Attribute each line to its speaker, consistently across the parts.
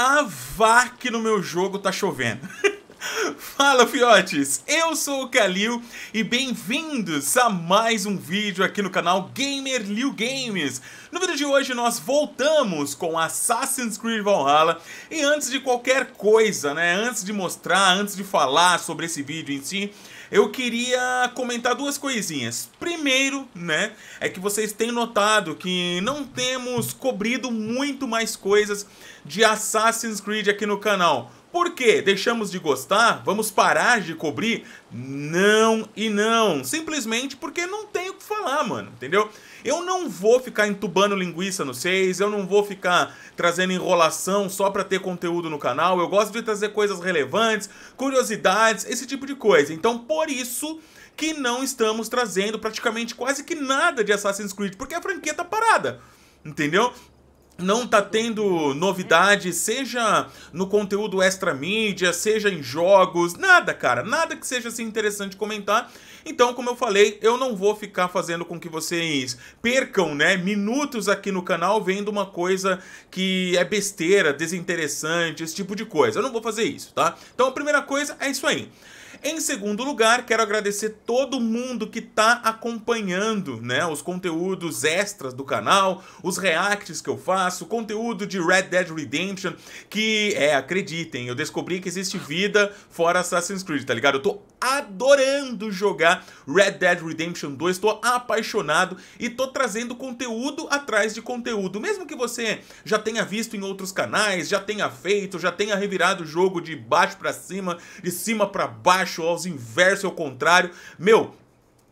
Speaker 1: a vá que no meu jogo tá chovendo. Fala fiotes, eu sou o Kalil e bem-vindos a mais um vídeo aqui no canal Gamer Liu Games. No vídeo de hoje nós voltamos com Assassin's Creed Valhalla e antes de qualquer coisa, né, antes de mostrar, antes de falar sobre esse vídeo em si, eu queria comentar duas coisinhas. Primeiro, né, é que vocês têm notado que não temos cobrido muito mais coisas de Assassin's Creed aqui no canal. Por quê? Deixamos de gostar? Vamos parar de cobrir? Não e não. Simplesmente porque não tem o que falar, mano, entendeu? Eu não vou ficar entubando linguiça no 6, eu não vou ficar trazendo enrolação só para ter conteúdo no canal. Eu gosto de trazer coisas relevantes, curiosidades, esse tipo de coisa. Então, por isso que não estamos trazendo praticamente quase que nada de Assassin's Creed, porque a franquia tá parada. Entendeu? não tá tendo novidade, seja no conteúdo extra mídia, seja em jogos, nada, cara, nada que seja assim interessante comentar. Então, como eu falei, eu não vou ficar fazendo com que vocês percam, né, minutos aqui no canal vendo uma coisa que é besteira, desinteressante, esse tipo de coisa. Eu não vou fazer isso, tá? Então, a primeira coisa é isso aí. Em segundo lugar, quero agradecer todo mundo que está acompanhando né, os conteúdos extras do canal, os reacts que eu faço, conteúdo de Red Dead Redemption, que, é, acreditem, eu descobri que existe vida fora Assassin's Creed, tá ligado? Eu tô adorando jogar Red Dead Redemption 2, estou apaixonado e tô trazendo conteúdo atrás de conteúdo, mesmo que você já tenha visto em outros canais, já tenha feito, já tenha revirado o jogo de baixo para cima, de cima para baixo, aos inversos, ao contrário. Meu,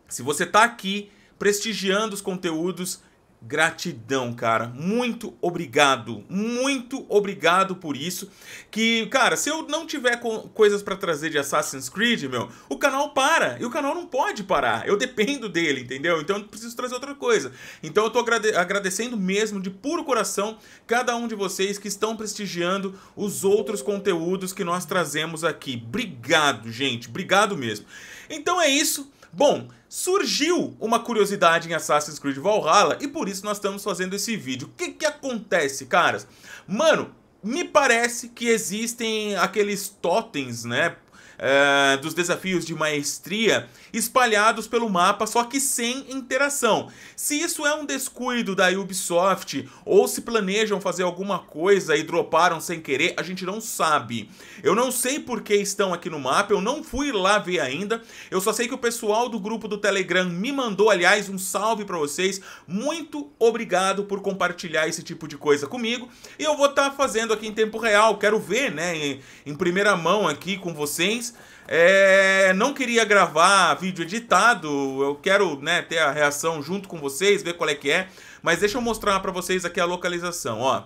Speaker 1: se você tá aqui prestigiando os conteúdos, gratidão, cara. Muito obrigado. Muito obrigado por isso. Que, cara, se eu não tiver coisas para trazer de Assassin's Creed, meu, o canal para. E o canal não pode parar. Eu dependo dele, entendeu? Então eu preciso trazer outra coisa. Então eu tô agrade agradecendo mesmo de puro coração cada um de vocês que estão prestigiando os outros conteúdos que nós trazemos aqui. Obrigado, gente. Obrigado mesmo. Então é isso. Bom, surgiu uma curiosidade em Assassin's Creed Valhalla e por isso nós estamos fazendo esse vídeo. O que que acontece, caras? Mano, me parece que existem aqueles totens, né, uh, dos desafios de maestria espalhados pelo mapa, só que sem interação. Se isso é um descuido da Ubisoft, ou se planejam fazer alguma coisa e droparam sem querer, a gente não sabe. Eu não sei por que estão aqui no mapa, eu não fui lá ver ainda, eu só sei que o pessoal do grupo do Telegram me mandou, aliás, um salve para vocês, muito obrigado por compartilhar esse tipo de coisa comigo, e eu vou estar tá fazendo aqui em tempo real, quero ver, né, em, em primeira mão aqui com vocês, é, não queria gravar vídeo editado. Eu quero né, ter a reação junto com vocês, ver qual é que é. Mas deixa eu mostrar para vocês aqui a localização, ó.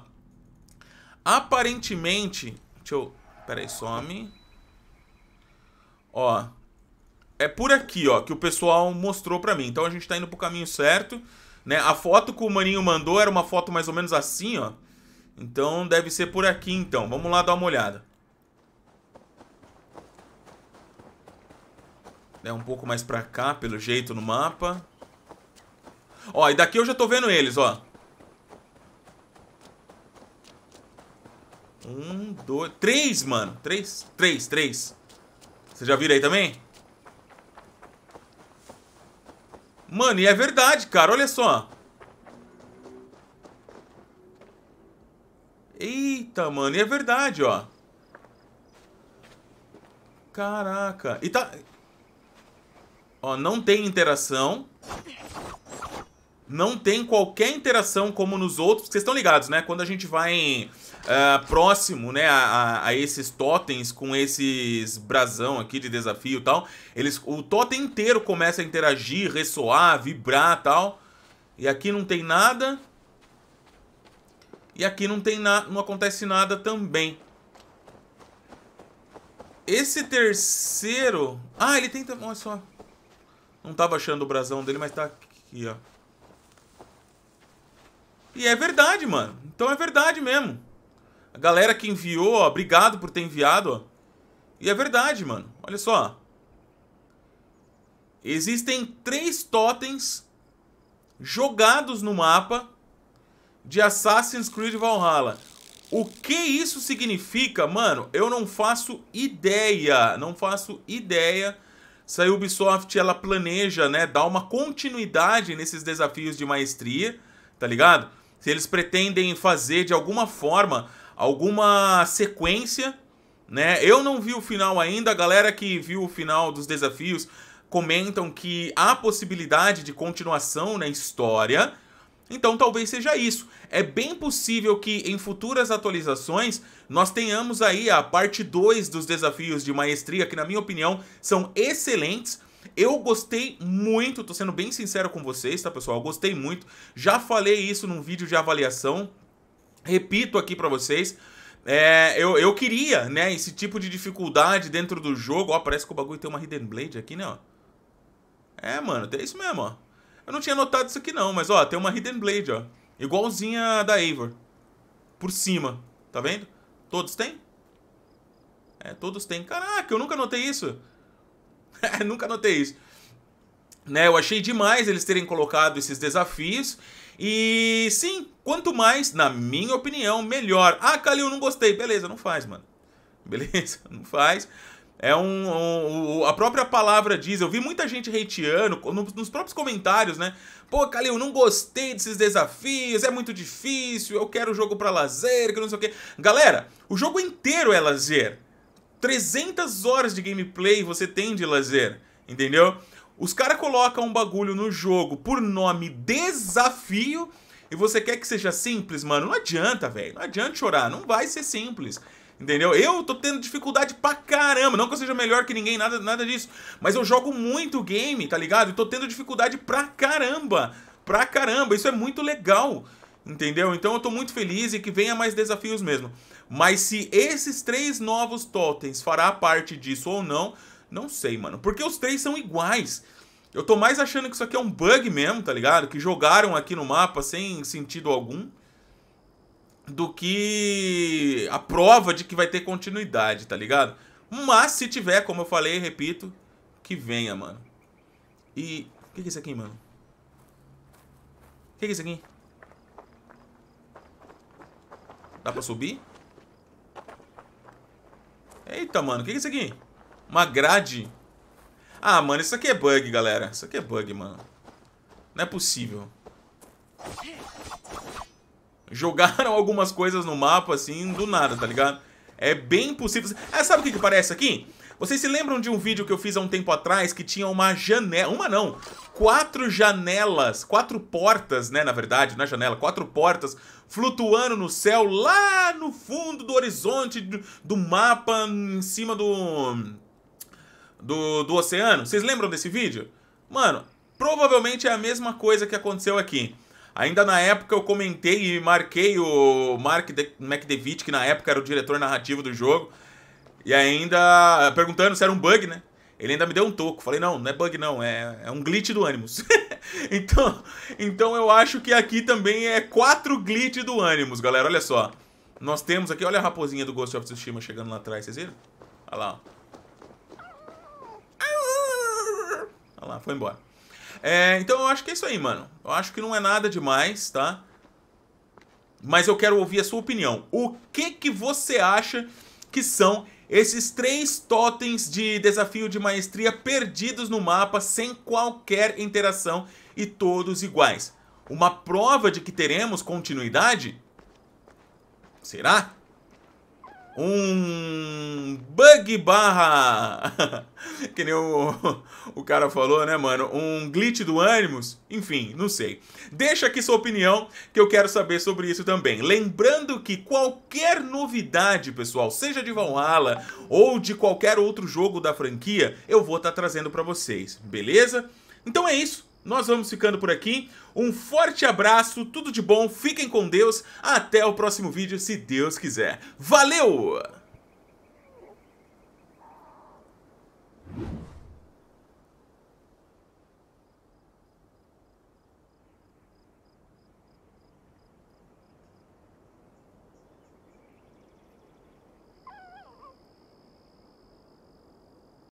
Speaker 1: Aparentemente, deixa eu, peraí, some. Ó, é por aqui, ó, que o pessoal mostrou para mim. Então a gente tá indo pro caminho certo, né? A foto que o maninho mandou era uma foto mais ou menos assim, ó. Então deve ser por aqui então. Vamos lá dar uma olhada. É um pouco mais pra cá, pelo jeito, no mapa. Ó, e daqui eu já tô vendo eles, ó. Um, dois... Três, mano. Três, três, três. Vocês já viram aí também? Mano, e é verdade, cara. Olha só. Eita, mano. E é verdade, ó. Caraca. E tá... Ó, não tem interação. Não tem qualquer interação como nos outros. Vocês estão ligados, né? Quando a gente vai uh, próximo né, a, a, esses totens com esses brasão aqui de desafio e tal, eles, o totem inteiro começa a interagir, ressoar, vibrar e tal. E aqui não tem nada. E aqui não tem nada não acontece nada também. Esse terceiro... Ah, ele tem... Olha só. Não tava achando o brasão dele, mas tá aqui, ó. E é verdade, mano. Então é verdade mesmo. A galera que enviou, ó, obrigado por ter enviado, ó. E é verdade, mano. Olha só. Existem três totens jogados no mapa de Assassin's Creed Valhalla. O que isso significa, mano? Eu não faço ideia. Não faço ideia se a Ubisoft ela planeja, né, dar uma continuidade nesses desafios de maestria, tá ligado? Se eles pretendem fazer de alguma forma alguma sequência, né? Eu não vi o final ainda, a galera que viu o final dos desafios comentam que há possibilidade de continuação na história, então talvez seja isso. É bem possível que em futuras atualizações nós tenhamos aí a parte 2 dos desafios de maestria, que na minha opinião são excelentes. Eu gostei muito, tô sendo bem sincero com vocês, tá pessoal? Eu gostei muito. Já falei isso num vídeo de avaliação. Repito aqui para vocês. É, eu, eu queria, né, esse tipo de dificuldade dentro do jogo. Ó, parece que o bagulho tem uma Hidden Blade aqui, né, ó. É, mano, é isso mesmo, ó. Eu não tinha notado isso aqui não, mas ó, tem uma Hidden Blade, ó. Igualzinha da Eivor. Por cima, tá vendo? Todos têm? É, todos têm. Caraca, eu nunca notei isso. nunca notei isso. Né, eu achei demais eles terem colocado esses desafios. E sim, quanto mais, na minha opinião, melhor. Ah, Calil, não gostei. Beleza, não faz, mano. Beleza, não faz. É um, um, um, A própria palavra diz. Eu vi muita gente hateando nos próprios comentários, né? Pô, Calil, não gostei desses desafios, é muito difícil, eu quero o jogo para lazer, que não sei o quê. Galera, o jogo inteiro é lazer. 300 horas de gameplay você tem de lazer, entendeu? Os caras colocam um bagulho no jogo por nome desafio e você quer que seja simples, mano. Não adianta, velho. Não adianta chorar. Não vai ser simples. Entendeu? Eu tô tendo dificuldade pra caramba. Não que eu seja melhor que ninguém, nada, nada disso. Mas eu jogo muito game, tá ligado? E tô tendo dificuldade pra caramba. Pra caramba. Isso é muito legal. Entendeu? Então eu tô muito feliz e que venha mais desafios mesmo. Mas se esses três novos totens fará parte disso ou não, não sei, mano. Porque os três são iguais. Eu tô mais achando que isso aqui é um bug mesmo, tá ligado? Que jogaram aqui no mapa sem sentido algum do que a prova de que vai ter continuidade, tá ligado? Mas se tiver, como eu falei, repito, que venha, mano. E. O que, é isso aqui, mano? O que, é isso aqui? Dá pra subir? Eita, mano, o que, que é isso aqui? Uma grade? Ah, mano, isso aqui é bug, galera. Isso aqui é bug, mano. Não é possível. Jogaram algumas coisas no mapa, assim, do nada, tá ligado? É bem possível... Ah, sabe o que, que parece aqui? Vocês se lembram de um vídeo que eu fiz há um tempo atrás que tinha uma janela... Uma não, quatro janelas, quatro portas, né, na verdade, na é janela, quatro portas flutuando no céu lá no fundo do horizonte do, do mapa em cima do, do, do oceano. Vocês lembram desse vídeo? Mano, provavelmente é a mesma coisa que aconteceu aqui. Ainda na época eu comentei e marquei o Mark McDevitt, que na época era o diretor narrativo do jogo, e ainda perguntando se era um bug, né? Ele ainda me deu um toco. Falei, não, não é bug não, é, é um glitch do Animus. então, então eu acho que aqui também é quatro glitch do Animus, galera. Olha só. Nós temos aqui, olha a raposinha do Ghost of Tsushima chegando lá atrás, vocês viram? Olha lá. Olha lá, foi embora. É, então eu acho que é isso aí, mano. Eu acho que não é nada demais, tá? Mas eu quero ouvir a sua opinião. O que que você acha que são esses três totens de desafio de maestria perdidos no mapa sem qualquer interação e todos iguais? Uma prova de que teremos continuidade? Será? um bug barra, que nem o, o cara falou, né, mano? Um glitch do ânimos, enfim, não sei. Deixa aqui sua opinião, que eu quero saber sobre isso também. Lembrando que qualquer novidade, pessoal, seja de Valhalla ou de qualquer outro jogo da franquia, eu vou estar tá trazendo para vocês, beleza? Então é isso. Nós vamos ficando por aqui. Um forte abraço, tudo de bom, fiquem com Deus. Até o próximo vídeo, se Deus quiser. Valeu!